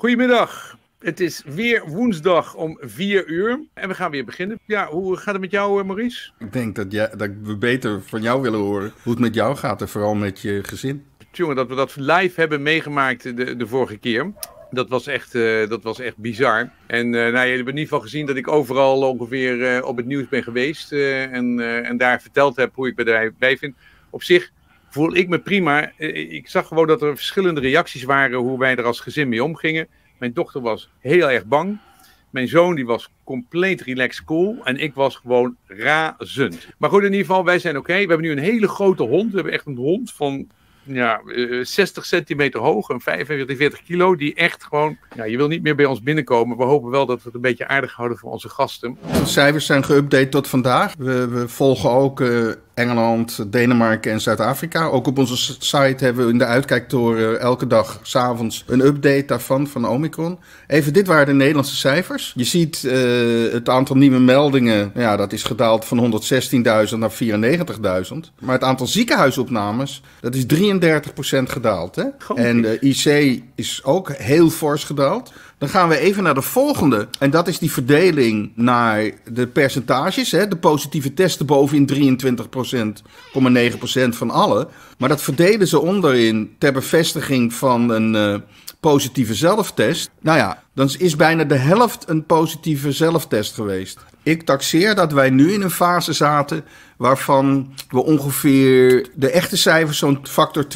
Goedemiddag. Het is weer woensdag om vier uur en we gaan weer beginnen. Ja, hoe gaat het met jou, eh, Maurice? Ik denk dat, jij, dat we beter van jou willen horen hoe het met jou gaat en vooral met je gezin. Jongen, dat we dat live hebben meegemaakt de, de vorige keer. Dat was echt, eh, dat was echt bizar. En uh, nou, jullie hebben in ieder geval gezien dat ik overal ongeveer op het nieuws ben geweest. en, en daar verteld heb hoe ik bij vind. Op zich voel ik me prima. Eh, eh, ik zag gewoon dat er verschillende reacties waren hoe wij er als gezin mee omgingen. Mijn dochter was heel erg bang. Mijn zoon die was compleet relaxed cool. En ik was gewoon razend. Maar goed, in ieder geval, wij zijn oké. We hebben nu een hele grote hond. We hebben echt een hond van ja, 60 eh, centimeter hoog. Een 45 kilo. Die echt gewoon... Ja, je wil niet meer bij ons binnenkomen. We hopen wel dat we het een beetje aardig houden voor onze gasten. De cijfers zijn geüpdate tot vandaag. We, we volgen ook... Engeland, Denemarken en Zuid-Afrika. Ook op onze site hebben we in de uitkijktoren elke dag s'avonds een update daarvan van Omicron. Even, dit waren de Nederlandse cijfers. Je ziet eh, het aantal nieuwe meldingen, ja, dat is gedaald van 116.000 naar 94.000. Maar het aantal ziekenhuisopnames, dat is 33% gedaald. Hè? en de IC is ook heel fors gedaald. Dan gaan we even naar de volgende. En dat is die verdeling naar de percentages. Hè? De positieve testen bovenin 23,9% van alle. Maar dat verdelen ze onderin ter bevestiging van een eh, positieve zelftest. Nou ja, dan is bijna de helft een positieve zelftest geweest. Ik taxeer dat wij nu in een fase zaten waarvan we ongeveer de echte cijfers zo'n factor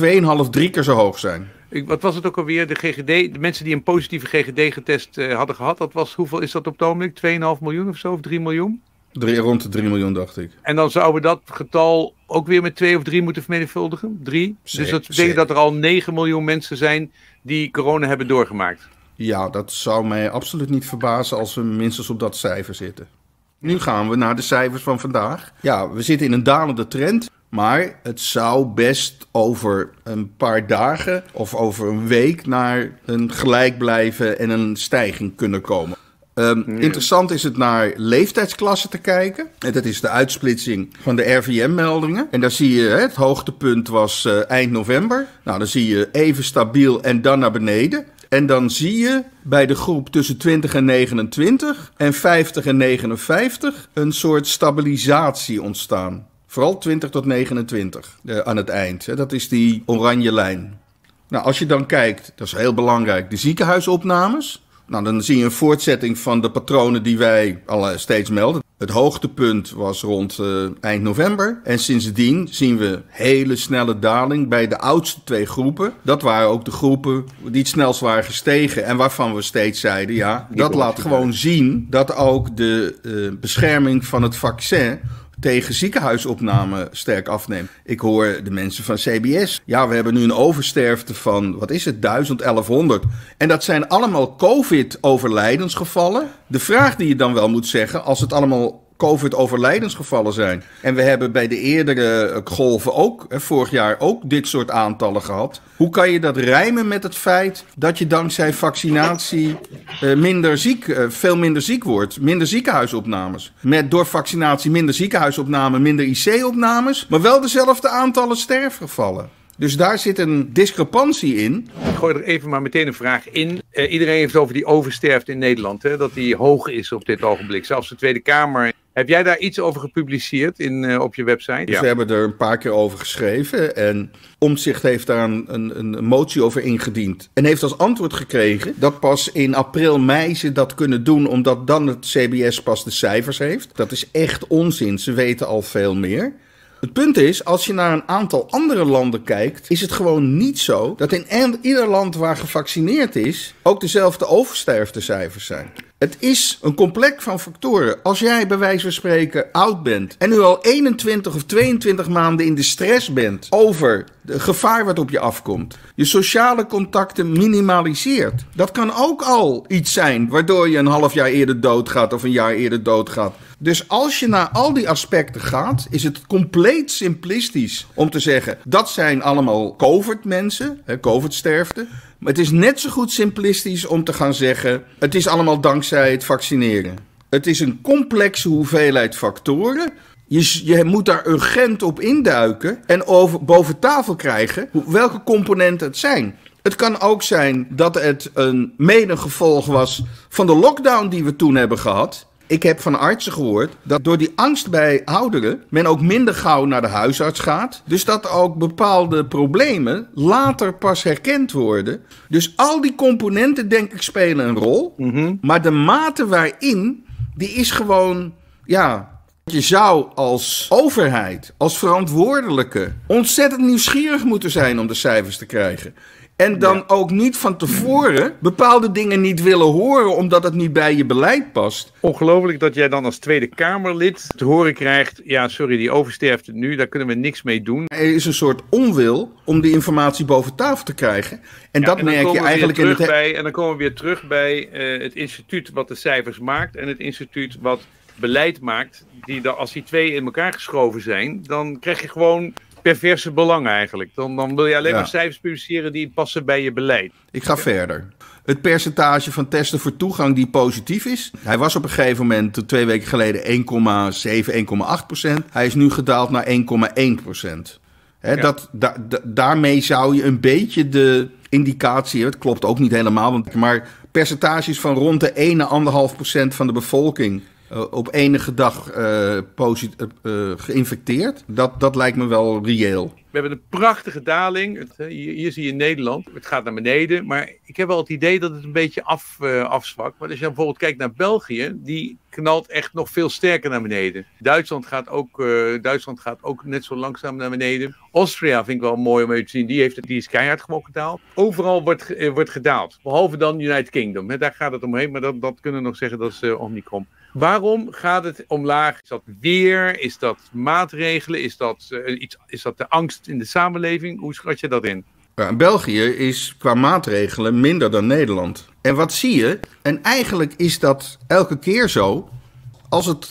2,5, 3 keer zo hoog zijn. Ik, wat was het ook alweer? De GGD, de mensen die een positieve GGD getest eh, hadden gehad, dat was, hoeveel is dat op het ogenblik? 2,5 miljoen of zo, of 3 miljoen? rond de 3 miljoen, dacht ik. En dan zouden we dat getal ook weer met 2 of 3 moeten vermenigvuldigen. 3. Dus dat betekent dat er al 9 miljoen mensen zijn die corona hebben doorgemaakt. Ja, dat zou mij absoluut niet verbazen als we minstens op dat cijfer zitten. Nu gaan we naar de cijfers van vandaag. Ja, we zitten in een dalende trend. Maar het zou best over een paar dagen of over een week naar een gelijk blijven en een stijging kunnen komen. Ehm, interessant is het naar leeftijdsklassen te kijken. dat is de uitsplitsing van de RVM-meldingen. En daar zie je, het hoogtepunt was eh, eind november. Nou, dan zie je even stabiel en dan naar beneden. En dan zie je bij de groep tussen 20 en 29 en 50 en 59 een soort stabilisatie ontstaan. Vooral 20 tot 29 eh, aan het eind. Hè. Dat is die oranje lijn. Nou, als je dan kijkt, dat is heel belangrijk, de ziekenhuisopnames. Nou, dan zie je een voortzetting van de patronen die wij al eh, steeds melden. Het hoogtepunt was rond eh, eind november. En sindsdien zien we hele snelle daling bij de oudste twee groepen. Dat waren ook de groepen die het snelst waren gestegen. En waarvan we steeds zeiden: ja, dat laat gewoon zien dat ook de bescherming van het vaccin tegen ziekenhuisopname sterk afneemt. Ik hoor de mensen van CBS. Ja, we hebben nu een oversterfte van, wat is het, 1100. En dat zijn allemaal COVID-overlijdensgevallen. De vraag die je dan wel moet zeggen, als het allemaal COVID-overlijdensgevallen zijn. En we hebben bij de eerdere eh, golven ook, hè, vorig jaar ook, dit soort aantallen gehad. Hoe kan je dat rijmen met het feit dat je dankzij vaccinatie eh, minder ziek, eh, veel minder ziek wordt? Minder ziekenhuisopnames. Met door vaccinatie minder ziekenhuisopnames, minder IC-opnames, maar wel dezelfde aantallen sterfgevallen. Dus daar zit een discrepantie in. Ik gooi er even maar meteen een vraag in. iedereen heeft over die oversterfte in Nederland, hè, dat die hoog is op dit ogenblik. Zelfs de Tweede Kamer heb jij daar iets over gepubliceerd in, eh, op je website? Dus we hebben er een paar keer over geschreven. En Omzicht heeft daar een, een, een, motie over ingediend. En heeft als antwoord gekregen dat pas in april, mei ze dat kunnen doen. Omdat dan het CBS pas de cijfers heeft. Dat is echt onzin. Ze weten al veel meer. Het punt is, als je naar een aantal andere landen kijkt, is het gewoon niet zo dat in ieder land waar gevaccineerd is, ook dezelfde oversterftecijfers zijn. Het is een complex van factoren. Als jij bij wijze van spreken oud bent en nu al 21 of 22 maanden in de stress bent over de gevaar wat op je afkomt, je sociale contacten minimaliseert. Dat kan ook al iets zijn waardoor je een half jaar eerder doodgaat of een jaar eerder doodgaat. Dus als je naar al die aspecten gaat, is het compleet simplistisch om te zeggen: dat zijn allemaal COVID-mensen, COVID-sterfte. Maar het is net zo goed simplistisch om te gaan zeggen: het is allemaal dankzij het vaccineren. Het is een complexe hoeveelheid factoren. Je, je moet daar urgent op induiken en over, boven tafel krijgen welke componenten het zijn. Het kan ook zijn dat het een mede gevolg was van de lockdown die we toen hebben gehad. Ik heb van artsen gehoord dat door die angst bij ouderen men ook minder gauw naar de huisarts gaat. Dus dat ook bepaalde problemen later pas herkend worden. Dus al die componenten, denk ik, spelen een rol. Mhm. Maar de mate waarin, die is gewoon, ja, je zou als overheid, als verantwoordelijke, ontzettend nieuwsgierig moeten zijn om de cijfers te krijgen. En dan ook niet van tevoren bepaalde dingen niet willen horen, omdat het niet bij je beleid past. Ongelooflijk dat jij dan als Tweede Kamerlid te horen krijgt: ja, sorry, die oversterft het nu, daar kunnen we niks mee doen. Er is een soort onwil om die informatie boven tafel te krijgen. En dat en merk je eigenlijk in het. Bij, en dan komen we weer terug bij eh, het instituut wat de cijfers maakt en het instituut wat beleid maakt. Die, als die twee in elkaar geschoven zijn, dan krijg je gewoon perverse belang eigenlijk. Dan, dan wil je alleen maar cijfers publiceren die passen bij je beleid. Ik ga verder. Het percentage van testen voor toegang die positief is. Hij was op een gegeven moment twee weken geleden 1,7, 1,8 procent. Hij is nu gedaald naar 1,1 procent. dat, daarmee zou je een beetje de indicatie, het klopt ook niet helemaal, want, maar percentages van rond de 1 1,5 van de bevolking eh, op enige dag eh, eh, geïnfecteerd. Dat, dat lijkt me wel reëel. We hebben een prachtige daling. Het, hier, zie je Nederland. Het gaat naar beneden. Maar ik heb wel het idee dat het een beetje af, afzwakt. Maar als je bijvoorbeeld kijkt naar België. Die knalt echt nog veel sterker naar beneden. Duitsland gaat ook, Duitsland gaat ook net zo langzaam naar beneden. Austria vind ik wel mooi om even te zien. Die, heeft, die is keihard gewoon gedaald. Overal wordt, wordt gedaald. Behalve dan United Kingdom. Hè. Daar gaat het omheen. Maar dat, dat kunnen we nog zeggen dat is Omnicom. Waarom gaat het omlaag? Is dat weer? Is dat maatregelen? Is dat, eh, iets, is dat de angst in de samenleving? Hoe schat je dat in? Ja, België is qua maatregelen minder dan Nederland. En wat zie je? En eigenlijk is dat elke keer zo. Als het,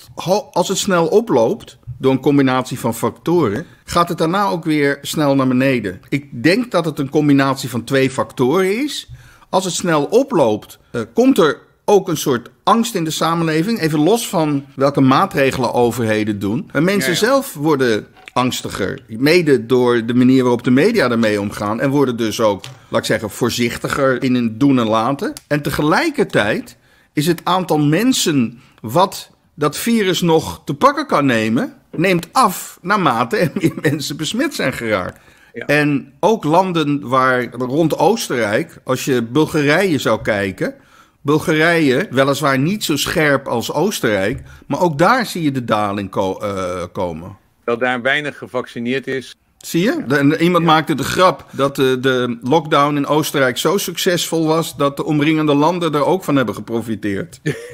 als het snel oploopt, door een combinatie van factoren, gaat het daarna ook weer snel naar beneden. Ik denk dat het een combinatie van twee factoren is. Als het snel oploopt, eh, komt er ook een soort angst in de samenleving. Even los van welke maatregelen overheden doen. Maar mensen zelf worden angstiger. Mede door de manier waarop de media ermee omgaan. En worden dus ook, laat ik zeggen, voorzichtiger in hun doen en laten. En tegelijkertijd is het aantal mensen wat dat virus nog te pakken kan nemen, neemt af naarmate er meer mensen besmet zijn geraakt. En ook landen waar rond Oostenrijk, als je Bulgarije zou kijken, Bulgarije, weliswaar niet zo scherp als Oostenrijk, maar ook daar zie je de daling eh, komen. Dat daar weinig gevaccineerd is. Zie je? iemand maakte de grap dat de, de, lockdown in Oostenrijk zo succesvol was dat de omringende landen er ook van hebben geprofiteerd.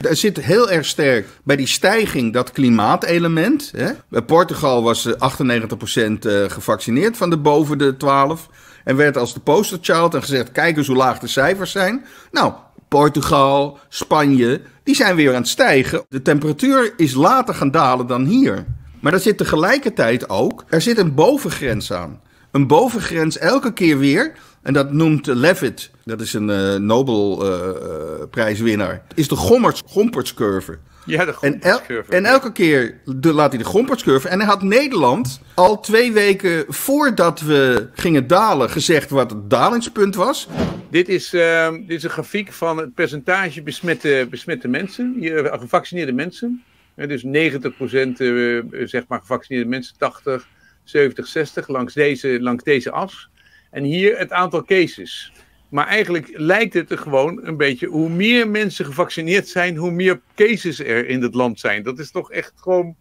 er zit heel erg sterk bij die stijging dat klimaatelement. Bij Portugal was 98% eh, gevaccineerd van de boven de 12. En werd als de posterchild en gezegd: kijk eens hoe laag de cijfers zijn. Nou, Portugal, Spanje, die zijn weer aan het stijgen. De temperatuur is later gaan dalen dan hier. Maar dat zit tegelijkertijd ook, er zit een bovengrens aan. Een bovengrens elke keer weer. En dat noemt Levitt, dat is een eh, Nobelprijswinnaar, is de Gompertscurve. Ja, de en, en elke keer laat hij de grondpas En hij had Nederland al twee weken voordat we gingen dalen gezegd wat het dalingspunt was. Dit is, ehm, dit is een grafiek van het percentage besmette, besmette mensen, eh, gevaccineerde mensen. dus 90% eh, eh, zeg maar gevaccineerde mensen, 80, 70, 60 langs deze, langs deze as. En hier het aantal cases. Maar eigenlijk lijkt het er gewoon een beetje. Hoe meer mensen gevaccineerd zijn, hoe meer cases er in het land zijn. Dat is toch echt gewoon.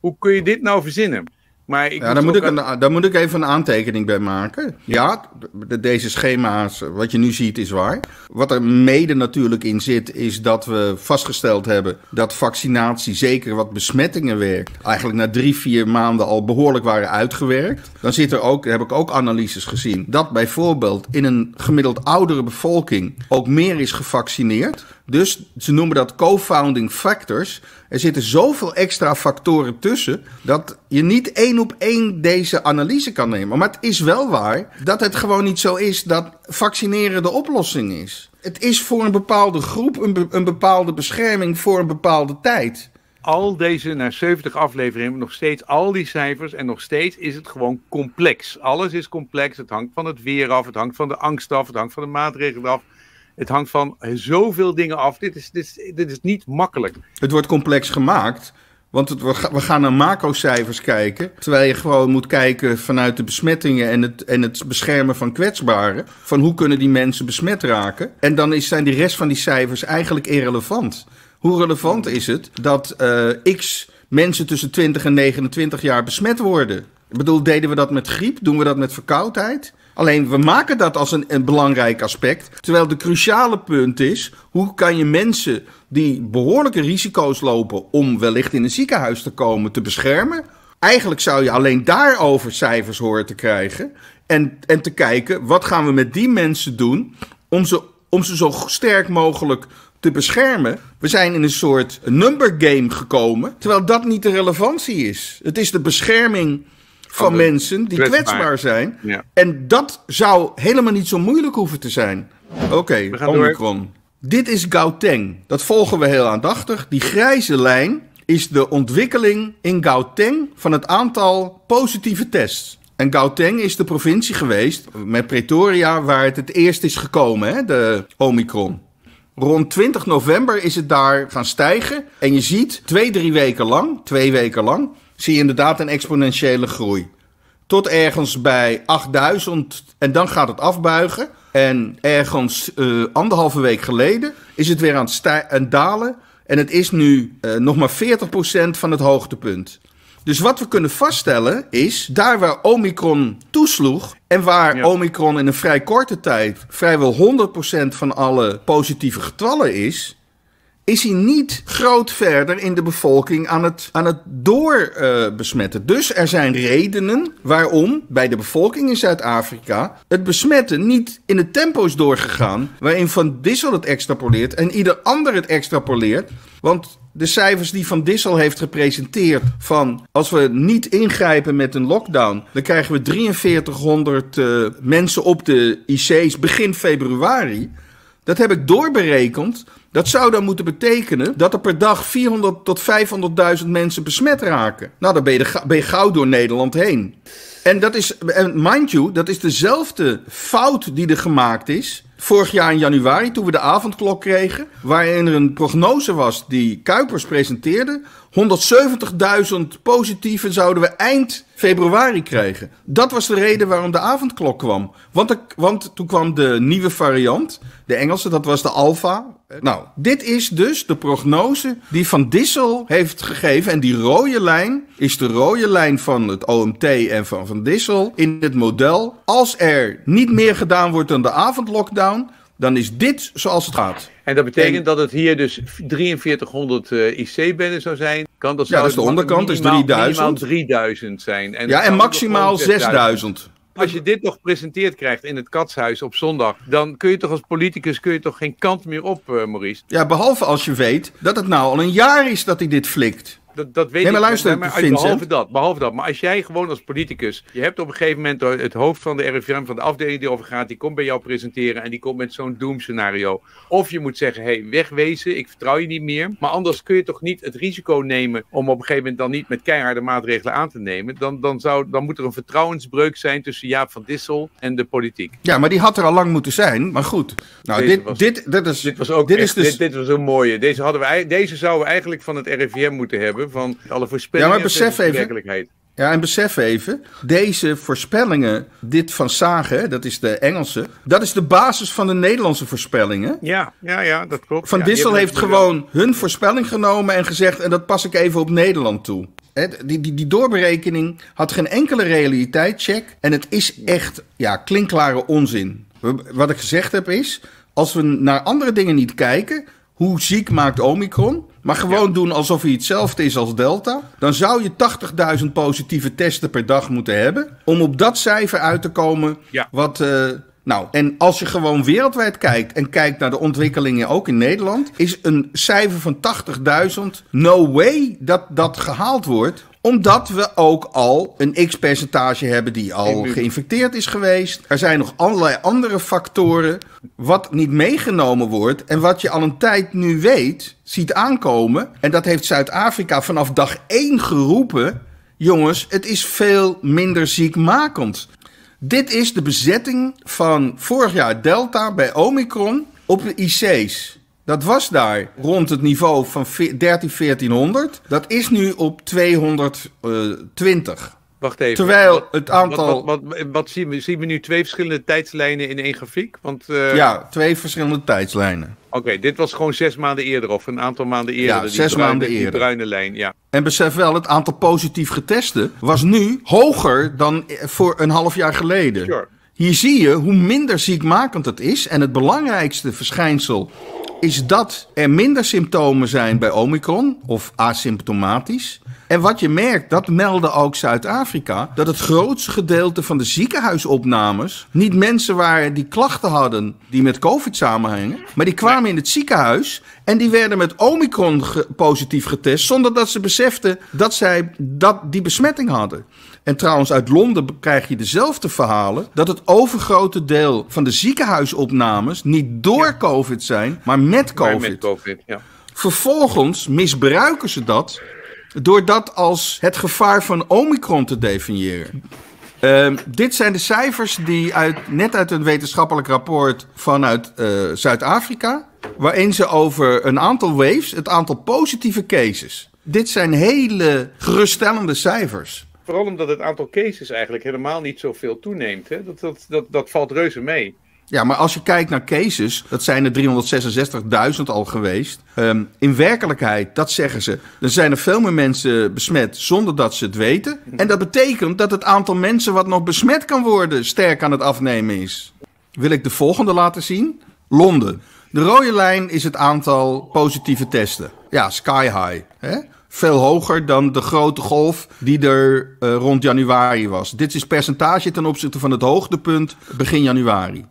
Hoe kun je dit nou verzinnen? Maar ik ja, daar, moet ik een, dan moet ik even een aantekening bij maken. Ja, de, deze schema's, eh, wat je nu ziet, is waar. Wat er mede natuurlijk in zit, is dat we vastgesteld hebben dat vaccinatie, zeker wat besmettingen werkt, eigenlijk na drie, vier maanden al behoorlijk waren uitgewerkt. Dan zit er ook, heb ik ook analyses gezien, dat bijvoorbeeld in een gemiddeld oudere bevolking ook meer is gevaccineerd. Dus ze noemen dat co-founding factors. Er zitten zoveel extra factoren tussen dat je niet één op één deze analyse kan nemen. Maar het is wel waar dat het gewoon niet zo is dat vaccineren de oplossing is. Het is voor een bepaalde groep een, een bepaalde bescherming voor een bepaalde tijd al deze, naar 70 afleveringen, nog steeds al die cijfers. En nog steeds is het gewoon complex. Alles is complex. Het hangt van het weer af. Het hangt van de angst af. Het hangt van de maatregelen af. Het hangt van zoveel dingen af. Dit is, dit is, dit is niet makkelijk. Het wordt complex gemaakt. Want we gaan naar macrocijfers kijken. Terwijl je gewoon moet kijken vanuit de besmettingen en het, en het beschermen van kwetsbaren. Van hoe kunnen die mensen besmet raken. En dan is, zijn de rest van die cijfers eigenlijk irrelevant. Hoe relevant is het dat eh, x mensen tussen 20 en 29 jaar besmet worden? Ik bedoel, deden we dat met griep? Doen we dat met verkoudheid? Alleen we maken dat als een, een belangrijk aspect. Terwijl de cruciale punt is: hoe kan je mensen die behoorlijke risico's lopen om wellicht in een ziekenhuis te komen te beschermen? Eigenlijk zou je alleen daarover cijfers horen te krijgen. En, en te kijken wat gaan we met die mensen doen om ze, om ze zo sterk mogelijk te beschermen. We zijn in een soort number game gekomen, terwijl dat niet de relevantie is. Het is de bescherming van, mensen die kwetsbaar, zijn. En dat zou helemaal niet zo moeilijk hoeven te zijn. Oké, okay, Omicron. Door. Dit is Gauteng. Dat volgen we heel aandachtig. Die grijze lijn is de ontwikkeling in Gauteng van het aantal positieve tests. En Gauteng is de provincie geweest met Pretoria waar het het eerst is gekomen, hè, de Omicron. Rond 20 november is het daar gaan stijgen. En je ziet twee, drie weken lang, twee weken lang, zie je inderdaad een exponentiële groei. Tot ergens bij 8000 en dan gaat het afbuigen. En ergens eh, anderhalve week geleden is het weer aan het, en dalen. En het is nu eh, nog maar 40% van het hoogtepunt. Dus wat we kunnen vaststellen is, daar waar Omicron toesloeg en waar Omicron in een vrij korte tijd vrijwel 100% van alle positieve getallen is, is hij niet groot verder in de bevolking aan het, aan het doorbesmetten. Uh, dus er zijn redenen waarom bij de bevolking in Zuid-Afrika het besmetten niet in de tempo is doorgegaan waarin Van Dissel het extrapoleert en ieder ander het extrapoleert. Want de cijfers die Van Dissel heeft gepresenteerd van als we niet ingrijpen met een lockdown, dan krijgen we 4300 eh, mensen op de IC's begin februari. Dat heb ik doorberekend. Dat zou dan moeten betekenen dat er per dag 400 tot 500.000 mensen besmet raken. Nou, dan ben je, de, ben gauw door Nederland heen. En dat is, en mind you, dat is dezelfde fout die er gemaakt is. Vorig jaar in januari, toen we de avondklok kregen, waarin er een prognose was die Kuipers presenteerde. 170.000 positieven zouden we eind februari krijgen. Dat was de reden waarom de avondklok kwam. Want, want toen kwam de nieuwe variant, de Engelse, dat was de Alpha. Nou, dit is dus de prognose die Van Dissel heeft gegeven. En die rode lijn is de rode lijn van het OMT en van Van Dissel in het model. Als er niet meer gedaan wordt dan de avondlockdown, dan is dit zoals het gaat. En dat betekent dat het hier dus 4300 eh, IC-bedden zou zijn. Kan dat ja, dat de onderkant, is 3000. 3000 zijn. En ja, en maximaal 6000. Als je dit nog presenteerd krijgt in het katshuis op zondag, dan kun je toch als politicus kun je toch geen kant meer op, eh, Maurice? Ja, behalve als je weet dat het nou al een jaar is dat hij dit flikt dat, dat weet nee, maar luister, Maar, behalve, dat, behalve dat. Maar als jij gewoon als politicus. Je hebt op een gegeven moment eh, het hoofd van de RIVM, van de afdeling die over gaat. Die komt bij jou presenteren en die komt met zo'n doomscenario. Of je moet zeggen: hé, hey, wegwezen, ik vertrouw je niet meer. Maar anders kun je toch niet het risico nemen. om op een gegeven moment dan niet met keiharde maatregelen aan te nemen. Dan, dan, zou, dan moet er een vertrouwensbreuk zijn tussen Jaap van Dissel en de politiek. Ja, maar die had er al lang moeten zijn. Maar goed. Nou, dit, was, dit, dit, is, dit was ook dit, is dus- dit, dit was een mooie. Deze, hadden we, deze zouden we eigenlijk van het RIVM moeten hebben van alle voorspellingen ja, maar besef even, Ja, en besef even, deze voorspellingen, dit van Sagen, dat is de Engelse, dat is de basis van de Nederlandse voorspellingen. Ja, ja, ja, dat klopt. Van Dissel heeft gewoon hun voorspelling genomen en gezegd, en dat pas ik even op Nederland toe. die, die, die doorberekening had geen enkele check. en het is echt, ja, klinkklare onzin. Wat ik gezegd heb is, als we naar andere dingen niet kijken, hoe ziek maakt Omicron? Maar gewoon doen alsof hij hetzelfde is als Delta. Dan zou je 80.000 positieve testen per dag moeten hebben. Om op dat cijfer uit te komen. Ja. Wat. Eh, nou, en als je gewoon wereldwijd kijkt en kijkt naar de ontwikkelingen ook in Nederland, is een cijfer van 80.000 no way dat dat gehaald wordt omdat we ook al een x-percentage hebben die al geïnfecteerd is geweest. Er zijn nog allerlei andere factoren wat niet meegenomen wordt en wat je al een tijd nu weet, ziet aankomen. En dat heeft Zuid-Afrika vanaf dag 1 geroepen. Jongens, het is veel minder ziekmakend. Dit is de bezetting van vorig jaar Delta bij Omicron op de IC's. Dat was daar rond het niveau van 13, 1400. Dat is nu op 220. Wacht even. Terwijl het aantal. Wat, wat, wat, zien, we, zien we nu? Twee verschillende tijdslijnen in één grafiek? Want, eh, Ja, twee verschillende tijdslijnen. Oké, dit was gewoon zes maanden eerder of een aantal maanden eerder. Ja, zes maanden eerder. Die bruine lijn, ja. En besef wel, het aantal positief getesten was nu hoger dan eh, voor een half jaar geleden. Hier zie je hoe minder ziekmakend het is. En het belangrijkste verschijnsel is dat er minder symptomen zijn bij Omicron of asymptomatisch. En wat je merkt, dat melden ook Zuid-Afrika, dat het grootste gedeelte van de ziekenhuisopnames niet mensen waren die klachten hadden die met COVID samenhangen, maar die kwamen in het ziekenhuis en die werden met Omicron positief getest, zonder dat ze beseften dat zij dat, die besmetting hadden. En trouwens, uit Londen krijg je dezelfde verhalen: dat het overgrote deel van de ziekenhuisopnames niet door COVID zijn, maar met COVID. met COVID ja. Vervolgens misbruiken ze dat door dat als het gevaar van Omicron te definiëren. Ehm, dit zijn de cijfers die uit, net uit een wetenschappelijk rapport vanuit eh, Zuid-Afrika, waarin ze over een aantal waves, het aantal positieve cases. Dit zijn hele geruststellende cijfers. Vooral omdat het aantal cases eigenlijk helemaal niet zoveel toeneemt. Hè? Dat, dat, dat, dat valt reuze mee. Ja, maar als je kijkt naar cases, dat zijn er 366.000 al geweest. Ehm, in werkelijkheid, dat zeggen ze, er zijn er veel meer mensen besmet zonder dat ze het weten. En dat betekent dat het aantal mensen wat nog besmet kan worden sterk aan het afnemen is. Wil ik de volgende laten zien? Londen. De rode lijn is het aantal positieve testen. Ja, sky high. Hè? Veel hoger dan de grote golf die er eh, rond januari was. Dit is percentage ten opzichte van het hoogtepunt begin januari.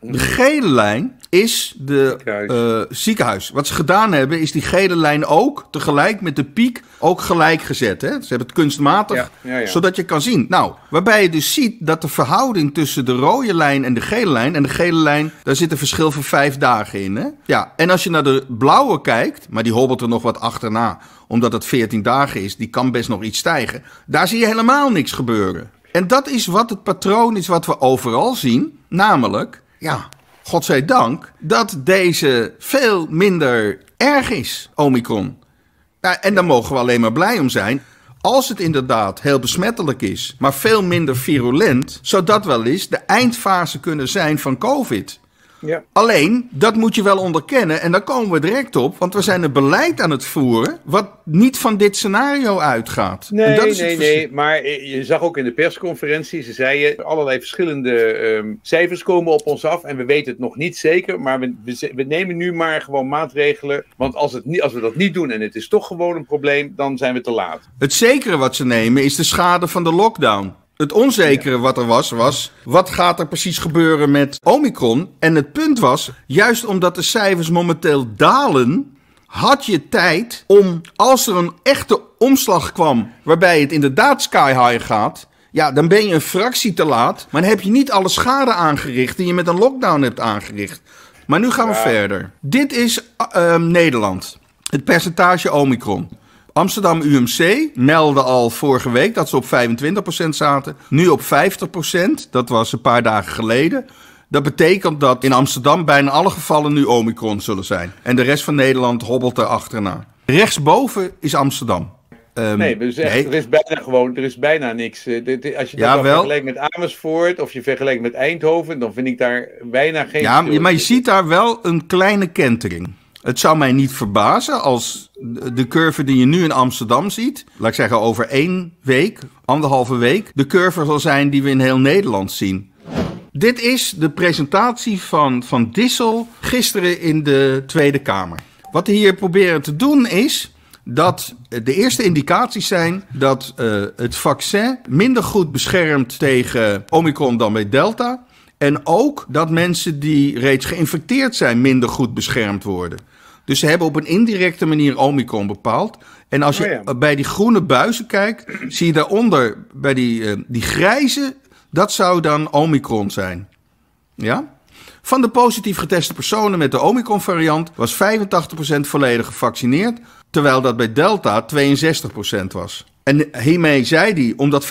De gele lijn is de ziekenhuis. Eh, ziekenhuis. Wat ze gedaan hebben, is die gele lijn ook tegelijk met de piek ook gelijk gezet. Hè? Ze hebben het kunstmatig, zodat je kan zien. Nou, waarbij je dus ziet dat de verhouding tussen de rode lijn en de gele lijn. En de gele lijn, daar zit een verschil van vijf dagen in. Hè? Ja, en als je naar de blauwe kijkt, maar die hobbelt er nog wat achterna, omdat het 14 dagen is, die kan best nog iets stijgen. Daar zie je helemaal niks gebeuren. En dat is wat het patroon is wat we overal zien, namelijk ja, godzijdank dat deze veel minder erg is, Omicron. en daar mogen we alleen maar blij om zijn. Als het inderdaad heel besmettelijk is, maar veel minder virulent, zou dat wel eens de eindfase kunnen zijn van COVID. Ja. Alleen, dat moet je wel onderkennen. En daar komen we direct op. Want we zijn een beleid aan het voeren. wat niet van dit scenario uitgaat. Nee, dat is nee, nee. Maar je zag ook in de persconferentie. ze zeiden. allerlei verschillende ehm, cijfers komen op ons af. en we weten het nog niet zeker. Maar we, we, we, nemen nu maar gewoon maatregelen. Want als, het als we dat niet doen. en het is toch gewoon een probleem. dan zijn we te laat. Het zekere wat ze nemen is de schade van de lockdown. Het onzekere wat er was, was wat gaat er precies gebeuren met Omicron? En het punt was, juist omdat de cijfers momenteel dalen, had je tijd om, als er een echte omslag kwam waarbij het inderdaad sky high gaat, ja, dan ben je een fractie te laat, maar dan heb je niet alle schade aangericht die je met een lockdown hebt aangericht. Maar nu gaan we verder. Dit is eh, ehm, Nederland, het percentage Omicron. Amsterdam UMC meldde al vorige week dat ze op 25% zaten. Nu op 50%. Dat was een paar dagen geleden. Dat betekent dat in Amsterdam bijna alle gevallen nu Omicron zullen zijn. En de rest van Nederland hobbelt erachterna. Rechtsboven is Amsterdam. Ehm, nee, dus echt, er is bijna gewoon, er is bijna niks. Eh, als je dat vergelijkt met Amersfoort of je vergelijkt met Eindhoven, dan vind ik daar bijna geen... Ja, maar je, je ziet daar wel een kleine kentering. Het zou mij niet verbazen als de curve die je nu in Amsterdam ziet, laat ik zeggen over één week, anderhalve week, de curve zal zijn die we in heel Nederland zien. Dit is de presentatie van, van Dissel gisteren in de Tweede Kamer. Wat we hier proberen te doen is dat de eerste indicaties zijn dat eh, het vaccin minder goed beschermt tegen Omicron dan bij Delta. En ook dat mensen die reeds geïnfecteerd zijn minder goed beschermd worden. Dus ze hebben op een indirecte manier Omicron bepaald. En als je oh bij die groene buizen kijkt, zie je daaronder bij die, eh, die grijze, dat zou dan Omicron zijn. Ja? Van de positief geteste personen met de Omicron-variant was 85% volledig gevaccineerd, terwijl dat bij Delta 62% was. En hiermee zei hij, omdat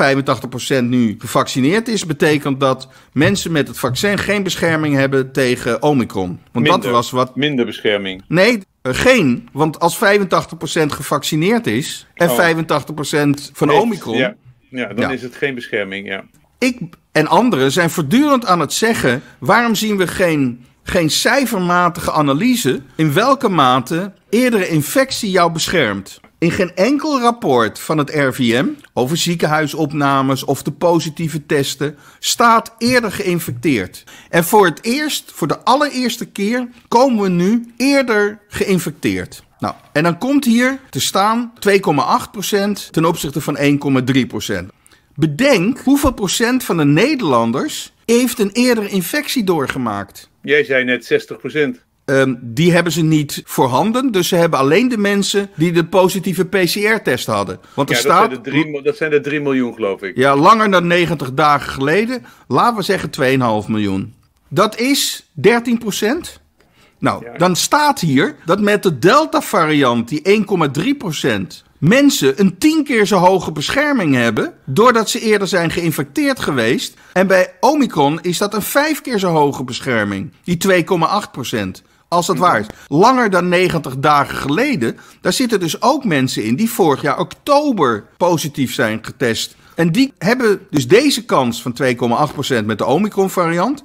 85% nu gevaccineerd is, betekent dat mensen met het vaccin geen bescherming hebben tegen Omicron. Want minder, dat was wat. Minder bescherming. Nee, eh, geen. Want als 85% gevaccineerd is en 85% van Omicron. Ja, dan is het geen bescherming. Ja. Ik en anderen zijn voortdurend aan het zeggen: waarom zien we geen geen cijfermatige analyse in welke mate eerdere infectie jou beschermt. In geen enkel rapport van het RVM over ziekenhuisopnames of de positieve testen staat eerder geïnfecteerd. En voor het eerst, voor de allereerste keer, komen we nu eerder geïnfecteerd. Nou, en dan komt hier te staan 2,8% ten opzichte van 1,3%. Bedenk hoeveel procent van de Nederlanders heeft een eerdere infectie doorgemaakt. Jij zei net 60%. Ehm, die hebben ze niet voorhanden. Dus ze hebben alleen de mensen die de positieve PCR-test hadden. Want er ja, dat, zijn de drie, dat zijn er 3 miljoen, geloof ik. Ja, langer dan 90 dagen geleden. Laten we zeggen 2,5 miljoen. Dat is 13 procent. Nou, dan staat hier dat met de Delta-variant, die 1,3 procent, mensen een tien keer zo hoge bescherming hebben. doordat ze eerder zijn geïnfecteerd geweest. En bij Omicron is dat een vijf keer zo hoge bescherming, die 2,8 procent. Als dat waar is. Langer dan 90 dagen geleden. Daar zitten dus ook mensen in die vorig jaar oktober positief zijn getest. En die hebben dus deze kans van 2,8% met de Omicron-variant.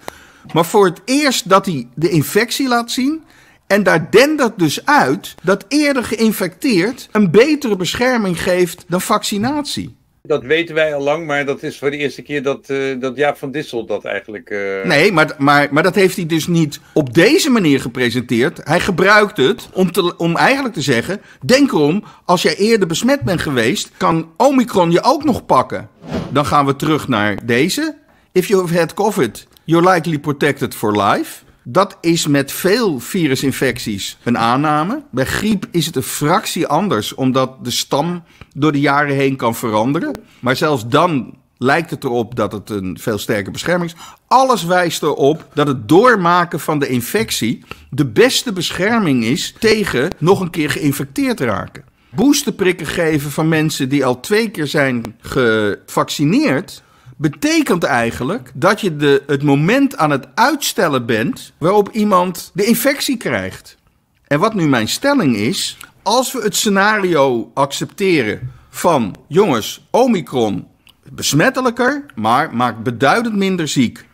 Maar voor het eerst dat hij de infectie laat zien. En daar dendert dus uit dat eerder geïnfecteerd een betere bescherming geeft dan vaccinatie. Dat weten wij al lang, maar dat is voor de eerste keer dat, uh, dat Jaap van Dissel dat eigenlijk. Eh, nee, maar, maar, maar dat heeft hij dus niet op deze manier gepresenteerd. Hij gebruikt het om, te, om eigenlijk te zeggen: Denk erom, als jij eerder besmet bent geweest, kan Omicron je ook nog pakken. Dan gaan we terug naar deze. If you have had COVID, you're likely protected for life. Dat is met veel virusinfecties een aanname. Bij griep is het een fractie anders, omdat de stam door de jaren heen kan veranderen. Maar zelfs dan lijkt het erop dat het een veel sterker bescherming is. Alles wijst erop dat het doormaken van de infectie de beste bescherming is tegen nog een keer geïnfecteerd raken. Boosterprikken geven van mensen die al twee keer zijn gevaccineerd. Betekent eigenlijk dat je de, het moment aan het uitstellen bent waarop iemand de infectie krijgt. En wat nu mijn stelling is, als we het scenario accepteren van jongens, Omicron besmettelijker, maar maakt beduidend minder ziek.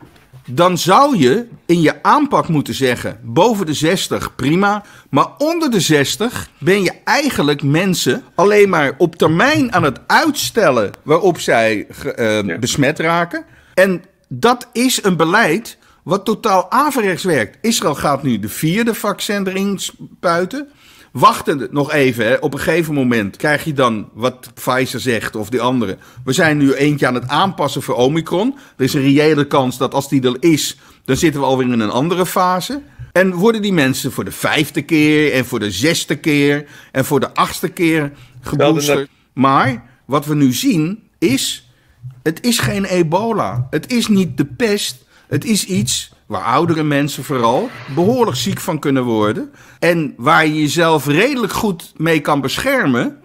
Dan zou je in je aanpak moeten zeggen: boven de 60 prima, maar onder de 60 ben je eigenlijk mensen alleen maar op termijn aan het uitstellen waarop zij eh, besmet raken. En dat is een beleid wat totaal averechts werkt. Israël gaat nu de vierde vaccin erin spuiten wachten nog even. Op een gegeven moment krijg je dan wat Pfizer zegt of die andere. We zijn nu eentje aan het aanpassen voor Omicron. Er is een reële kans dat als die er is, dan zitten we alweer in een andere fase. En worden die mensen voor de vijfde keer en voor de zesde keer en voor de achtste keer geboosterd. Maar wat we nu zien is, het is geen ebola. Het is niet de pest. Het is iets waar oudere mensen vooral behoorlijk ziek van kunnen worden. En waar je jezelf redelijk goed mee kan beschermen.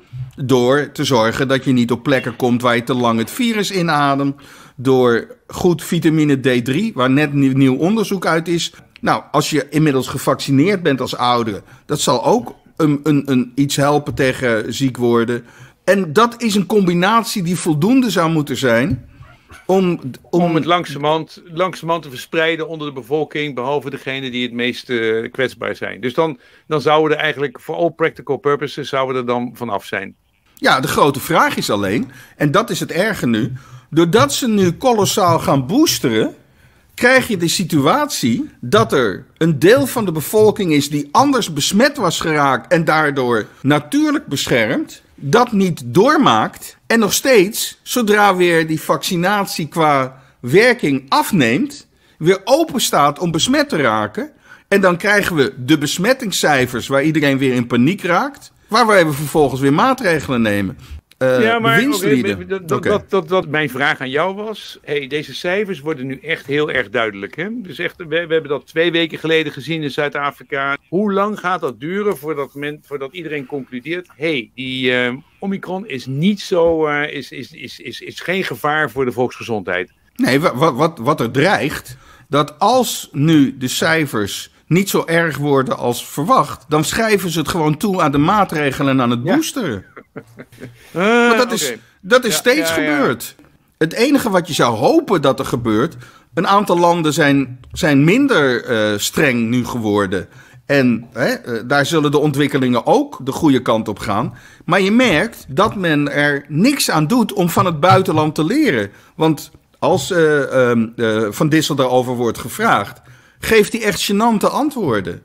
Door te zorgen dat je niet op plekken komt waar je te lang het virus inademt. Door goed vitamine D3, waar net nieuw onderzoek uit is. Nou, als je inmiddels gevaccineerd bent als ouderen, dat zal ook een, een, een iets helpen tegen ziek worden. En dat is een combinatie die voldoende zou moeten zijn om, om... het langzamerhand, langzamerhand te verspreiden onder de bevolking, behalve degenen die het meest eh, kwetsbaar zijn. Dus dan, dan zouden we er eigenlijk, voor all practical purposes, zouden we er dan vanaf zijn. Ja, de grote vraag is alleen, en dat is het erge nu, doordat ze nu kolossaal gaan boosteren, krijg je de situatie dat er een deel van de bevolking is die anders besmet was geraakt en daardoor natuurlijk beschermd dat niet doormaakt en nog steeds, zodra weer die vaccinatie qua werking afneemt, weer open staat om besmet te raken. En dan krijgen we de besmettingscijfers waar iedereen weer in paniek raakt, waar we vervolgens weer maatregelen nemen. Eh, ja, maar dat, dat, dat, dat, mijn vraag aan jou was. Hey, deze cijfers worden nu echt heel erg duidelijk. Hè? Dus echt, we, we hebben dat twee weken geleden gezien in Zuid-Afrika. Hoe lang gaat dat duren voordat, voordat iedereen concludeert: hey, die uh, Omicron is, niet zo, eh, is, is, is, is, is geen gevaar voor de volksgezondheid? Nee, wat, wat, wat er dreigt, dat als nu de cijfers niet zo erg worden als verwacht, dan schrijven ze het gewoon toe aan de maatregelen en aan het boosteren. Eh, maar dat is, dat is steeds gebeurd. Het enige wat je zou hopen dat er gebeurt. Een aantal landen zijn, zijn minder eh, streng nu geworden. En hè, eh, daar zullen de ontwikkelingen ook de goede kant op gaan. Maar je merkt dat men er niks aan doet om van het buitenland te leren. Want als ehm, Van Dissel daarover wordt gevraagd, geeft hij echt gênante antwoorden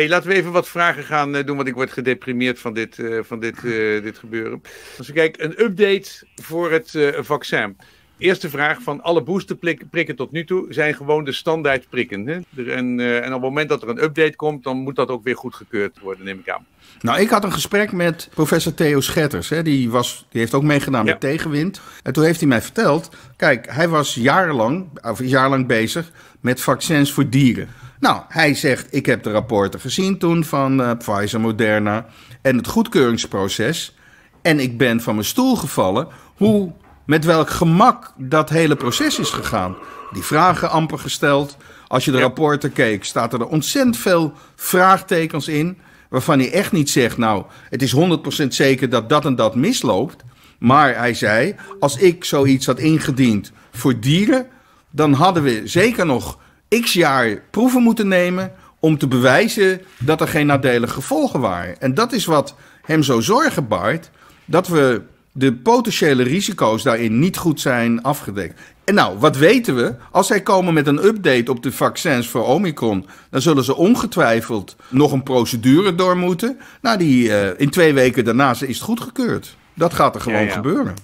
hey, laten we even wat vragen gaan eh, doen, want ik word gedeprimeerd van dit, eh, van dit, eh, dit gebeuren. Als ik kijk, een update voor het vaccin. Eerste vraag van alle boosterprikken tot nu toe zijn gewoon de standaard prikken. Hè? En, en, op het moment dat er een update komt, dan moet dat ook weer goedgekeurd worden, neem ik aan. Nou, ik had een gesprek met professor Theo Schetters. Hè? Die, was, die heeft ook meegedaan met Tegenwind. En toen heeft hij mij verteld, kijk, hij was jarenlang, of jarenlang bezig met vaccins voor dieren. Nou, hij zegt, ik heb de rapporten gezien toen van eh, Pfizer, Moderna en het goedkeuringsproces. En ik ben van mijn stoel gevallen hoe, met welk gemak dat hele proces is gegaan. Die vragen amper gesteld. Als je de rapporten keek, staat er ontzettend veel vraagtekens in. Waarvan hij echt niet zegt, nou, het is 100% zeker dat dat en dat misloopt. Maar hij zei, als ik zoiets had ingediend voor dieren, dan hadden we zeker nog x jaar proeven moeten nemen om te bewijzen dat er geen nadelige gevolgen waren. En dat is wat hem zo zorgen baart, dat we de potentiële risico's daarin niet goed zijn afgedekt. En nou, wat weten we? Als zij komen met een update op de vaccins voor Omicron, dan zullen ze ongetwijfeld nog een procedure door moeten. Nou, die, eh, in twee weken daarna is het goedgekeurd. Dat gaat er gewoon gebeuren.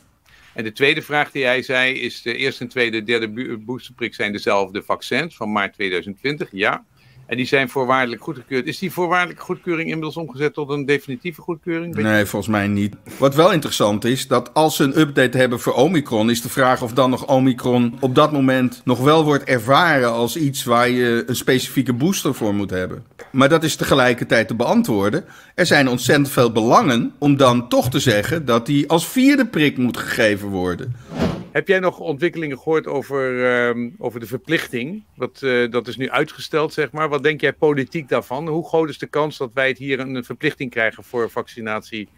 En de tweede vraag die hij zei is: de eerste en tweede, derde boosterprik zijn dezelfde vaccins van maart 2020? Ja. En die zijn voorwaardelijk goedgekeurd. Is die voorwaardelijke goedkeuring inmiddels omgezet tot een definitieve goedkeuring? nee, volgens mij niet. Wat wel interessant is, dat als ze een update hebben voor Omicron, is de vraag of dan nog Omicron op dat moment nog wel wordt ervaren als iets waar je een specifieke booster voor moet hebben. Maar dat is tegelijkertijd te beantwoorden. Er zijn ontzettend veel belangen om dan toch te zeggen dat die als vierde prik moet gegeven worden. Heb jij nog ontwikkelingen gehoord over, ehm, over de verplichting? Wat, eh, dat is nu uitgesteld, zeg maar. Wat denk jij politiek daarvan? Hoe groot is de kans dat wij het hier een verplichting krijgen voor vaccinatie?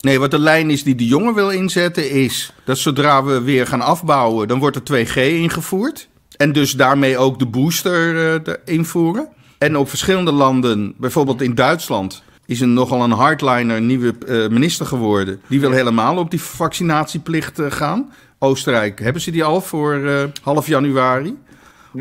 Nee, wat de lijn is die de jongen wil inzetten is dat zodra we weer gaan afbouwen, dan wordt er 2G ingevoerd. En dus daarmee ook de booster eh, invoeren. En op verschillende landen, bijvoorbeeld in Duitsland, is er nogal een hardliner nieuwe eh, minister geworden. Die wil helemaal op die vaccinatieplicht gaan. Oostenrijk, hebben ze die al voor eh, half januari?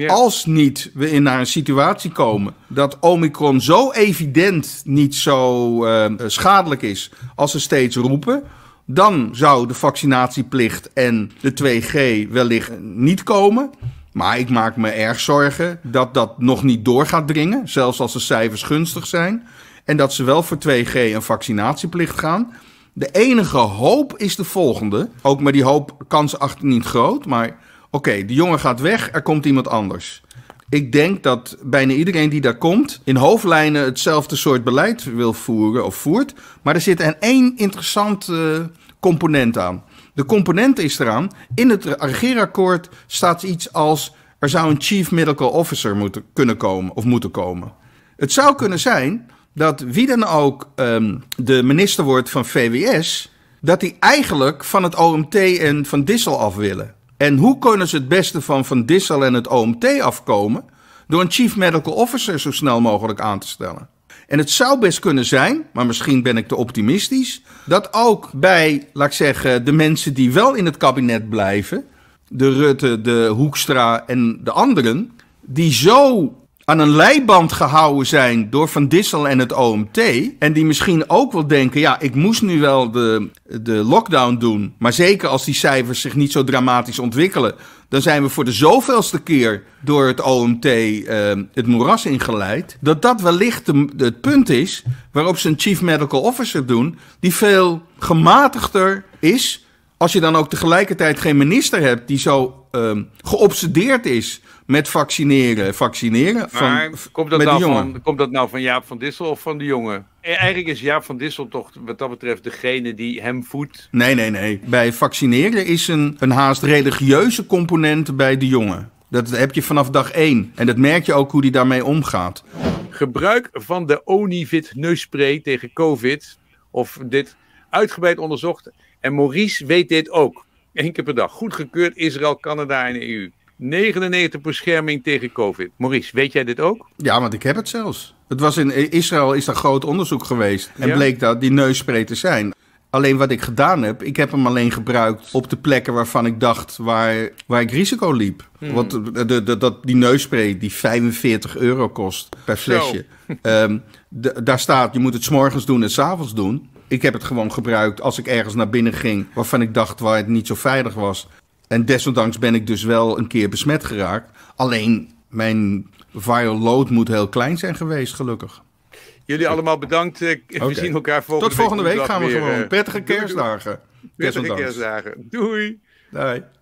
Als niet we in naar een situatie komen dat Omicron zo evident niet zo eh, schadelijk is als ze steeds roepen, dan zou de vaccinatieplicht en de 2G wellicht niet komen. Maar ik maak me erg zorgen dat dat nog niet door gaat dringen, zelfs als de cijfers gunstig zijn. En dat ze wel voor 2G een vaccinatieplicht gaan. De enige hoop is de volgende. Ook met die hoop, kans achter niet groot. Maar oké, de jongen gaat weg, er komt iemand anders. Ik denk dat bijna iedereen die daar komt in hoofdlijnen hetzelfde soort beleid wil voeren of voert. Maar er zit een één interessant component aan. De component is eraan, in het regeerakkoord staat iets als... er zou een chief medical officer moeten kunnen komen of moeten komen. Het zou kunnen zijn dat wie dan ook ehm, de minister wordt van VWS, dat die eigenlijk van het OMT en van Dissel af willen. En hoe kunnen ze het beste van Van Dissel en het OMT afkomen? Door een chief medical officer zo snel mogelijk aan te stellen. En het zou best kunnen zijn, maar misschien ben ik te optimistisch, dat ook bij, laat ik zeggen, de mensen die wel in het kabinet blijven, de Rutte, de Hoekstra en de anderen, die zo aan een leiband gehouden zijn door Van Dissel en het OMT. En die misschien ook wel denken: ja, ik moest nu wel de, de lockdown doen. Maar zeker als die cijfers zich niet zo dramatisch ontwikkelen. Dan zijn we voor de zoveelste keer door het OMT eh, het moeras ingeleid. Dat dat wellicht de, het punt is waarop ze een chief medical officer doen. Die veel gematigder is. Als je dan ook tegelijkertijd geen minister hebt die zo eh, geobsedeerd is met vaccineren, vaccineren. van, komt, dat nou Van, komt dat nou van Jaap van Dissel of van de jongen? Eh, eigenlijk is Jaap van Dissel toch wat dat betreft degene die hem voedt. Nee, nee, nee. Bij vaccineren is een, een haast religieuze component bij de jongen. Dat heb je vanaf dag één. En dat merk je ook hoe die daarmee omgaat. Gebruik van de Onivit neusspray tegen COVID. Of dit uitgebreid onderzocht. En Maurice weet dit ook. Eén keer per dag. Goedgekeurd Israël, Canada en EU. 99 bescherming tegen COVID. Maurice, weet jij dit ook? Ja, want ik heb het zelfs. Het was in eh, Israël is daar groot onderzoek geweest. En bleek dat die neusspray te zijn. Alleen wat ik gedaan heb, ik heb hem alleen gebruikt op de plekken waarvan ik dacht waar, waar ik risico liep. Hmm. Want eh, de, die neusspray die 45 euro kost per flesje. Ehm, daar staat, je moet het s'morgens doen en s'avonds doen. Ik heb het gewoon gebruikt als ik ergens naar binnen ging waarvan ik dacht waar het niet zo veilig was. En desondanks ben ik dus wel een keer besmet geraakt. Alleen mijn viral load moet heel klein zijn geweest, gelukkig. Jullie allemaal bedankt. We zien elkaar volgende week. Tot volgende week, gaan we gewoon. Eh, prettige kerstdagen. Prettige kerstdagen. Doei. Doei.